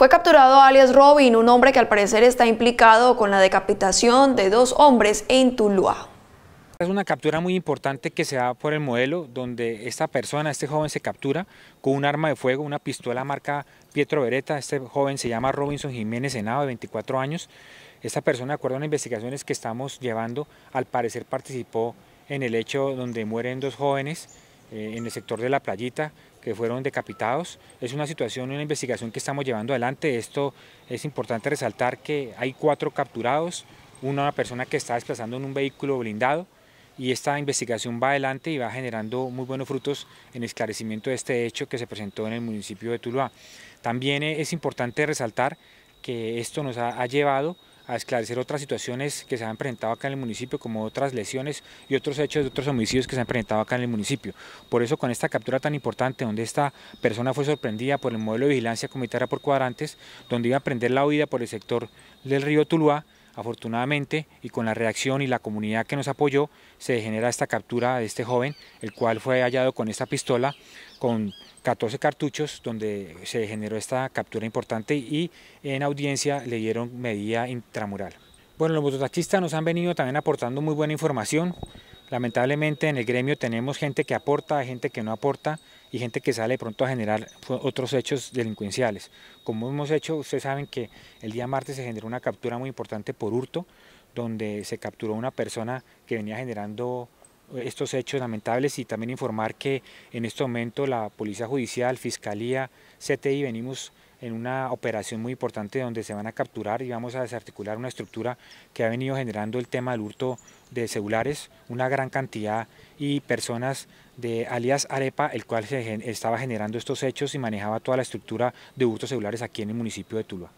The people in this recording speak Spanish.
Fue capturado alias Robin, un hombre que al parecer está implicado con la decapitación de dos hombres en Tuluá. Es una captura muy importante que se da por el modelo donde esta persona, este joven se captura con un arma de fuego, una pistola marca Pietro Beretta, este joven se llama Robinson Jiménez Senado, de 24 años. Esta persona, de acuerdo a las investigaciones que estamos llevando, al parecer participó en el hecho donde mueren dos jóvenes eh, en el sector de la playita que fueron decapitados. Es una situación, una investigación que estamos llevando adelante. Esto es importante resaltar que hay cuatro capturados, una persona que está desplazando en un vehículo blindado y esta investigación va adelante y va generando muy buenos frutos en el esclarecimiento de este hecho que se presentó en el municipio de Tuluá. También es importante resaltar que esto nos ha, ha llevado a esclarecer otras situaciones que se han presentado acá en el municipio, como otras lesiones y otros hechos de otros homicidios que se han presentado acá en el municipio. Por eso con esta captura tan importante, donde esta persona fue sorprendida por el modelo de vigilancia comunitaria por cuadrantes, donde iba a prender la huida por el sector del río Tuluá, Afortunadamente, y con la reacción y la comunidad que nos apoyó, se genera esta captura de este joven, el cual fue hallado con esta pistola, con 14 cartuchos, donde se generó esta captura importante y en audiencia le dieron medida intramural. Bueno, los mototaxistas nos han venido también aportando muy buena información. Lamentablemente en el gremio tenemos gente que aporta, gente que no aporta y gente que sale pronto a generar otros hechos delincuenciales. Como hemos hecho, ustedes saben que el día martes se generó una captura muy importante por hurto, donde se capturó una persona que venía generando eh, estos hechos lamentables y también informar que en este momento la Policía Judicial, Fiscalía, CTI venimos en una operación muy importante donde se van a capturar y vamos a desarticular una estructura que ha venido generando el tema del hurto de celulares, una gran cantidad y personas de alias Arepa, el cual estaba generando estos hechos y manejaba toda la estructura de hurtos celulares aquí en el municipio de Tuluá.